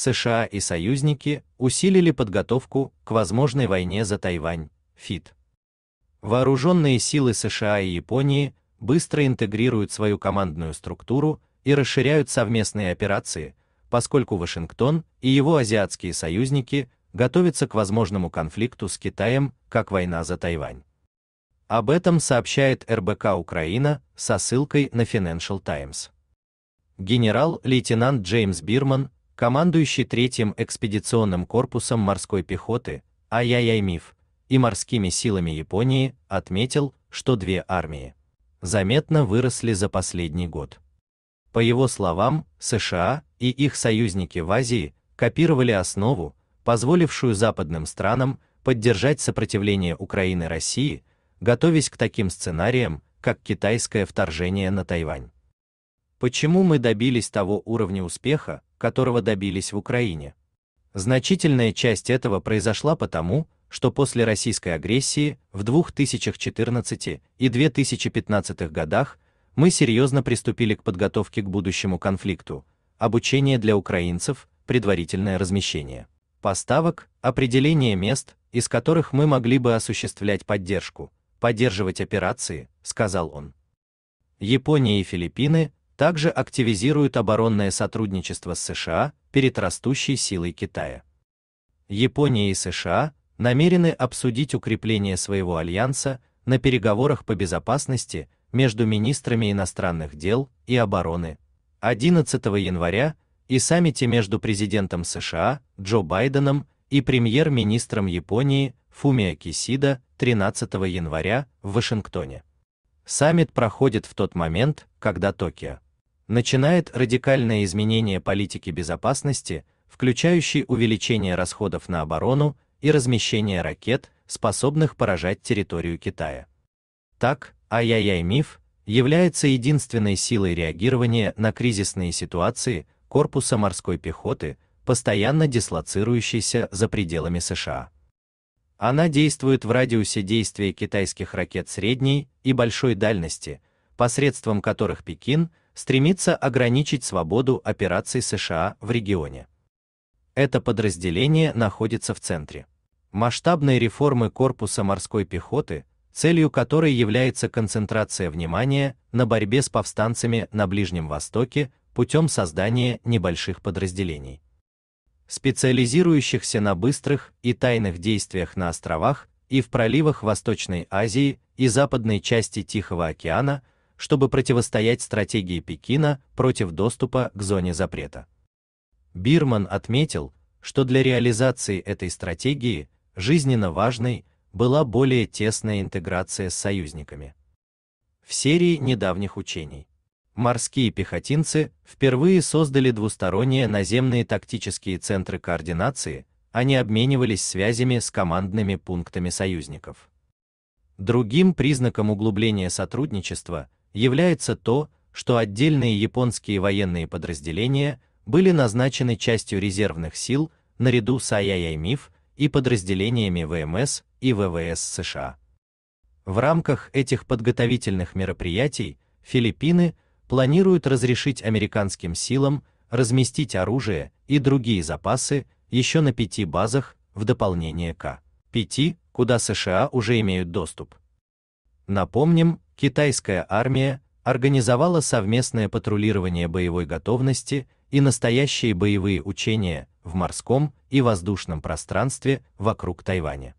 США и союзники усилили подготовку к возможной войне за Тайвань. Фит. Вооруженные силы США и Японии быстро интегрируют свою командную структуру и расширяют совместные операции, поскольку Вашингтон и его азиатские союзники готовятся к возможному конфликту с Китаем, как война за Тайвань. Об этом сообщает РБК Украина со ссылкой на Financial Times. Генерал-лейтенант Джеймс Бирман командующий третьим экспедиционным корпусом морской пехоты, ай-яй-яй миф, и морскими силами Японии, отметил, что две армии заметно выросли за последний год. По его словам, США и их союзники в Азии копировали основу, позволившую западным странам поддержать сопротивление Украины России, готовясь к таким сценариям, как китайское вторжение на Тайвань. Почему мы добились того уровня успеха, которого добились в Украине. Значительная часть этого произошла потому, что после российской агрессии в 2014 и 2015 годах мы серьезно приступили к подготовке к будущему конфликту, обучение для украинцев, предварительное размещение поставок, определение мест, из которых мы могли бы осуществлять поддержку, поддерживать операции, сказал он. Япония и Филиппины также активизируют оборонное сотрудничество с США перед растущей силой Китая. Япония и США намерены обсудить укрепление своего альянса на переговорах по безопасности между министрами иностранных дел и обороны 11 января и саммите между президентом США Джо Байденом и премьер-министром Японии Фумио Кисида 13 января в Вашингтоне. Саммит проходит в тот момент, когда Токио начинает радикальное изменение политики безопасности, включающей увеличение расходов на оборону и размещение ракет, способных поражать территорию Китая. Так, ай-яй-яй миф является единственной силой реагирования на кризисные ситуации корпуса морской пехоты, постоянно дислоцирующейся за пределами США. Она действует в радиусе действия китайских ракет средней и большой дальности, посредством которых Пекин стремится ограничить свободу операций США в регионе. Это подразделение находится в центре масштабной реформы корпуса морской пехоты, целью которой является концентрация внимания на борьбе с повстанцами на Ближнем Востоке путем создания небольших подразделений, специализирующихся на быстрых и тайных действиях на островах и в проливах Восточной Азии и западной части Тихого океана, чтобы противостоять стратегии Пекина против доступа к зоне запрета. Бирман отметил, что для реализации этой стратегии жизненно важной была более тесная интеграция с союзниками. В серии недавних учений морские пехотинцы впервые создали двусторонние наземные тактические центры координации, они обменивались связями с командными пунктами союзников. Другим признаком углубления сотрудничества является то, что отдельные японские военные подразделения были назначены частью резервных сил наряду с АЯЯМИФ и подразделениями ВМС и ВВС США. В рамках этих подготовительных мероприятий Филиппины планируют разрешить американским силам разместить оружие и другие запасы еще на пяти базах в дополнение к пяти, куда США уже имеют доступ. Напомним, китайская армия организовала совместное патрулирование боевой готовности и настоящие боевые учения в морском и воздушном пространстве вокруг Тайваня.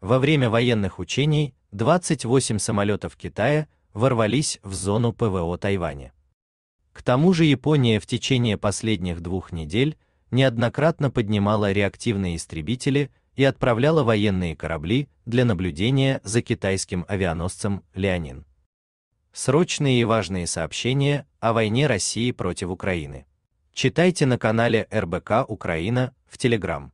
Во время военных учений 28 самолетов Китая ворвались в зону ПВО Тайваня. К тому же Япония в течение последних двух недель неоднократно поднимала реактивные истребители и отправляла военные корабли для наблюдения за китайским авианосцем Леонин. Срочные и важные сообщения о войне России против Украины. Читайте на канале РБК Украина в Телеграм.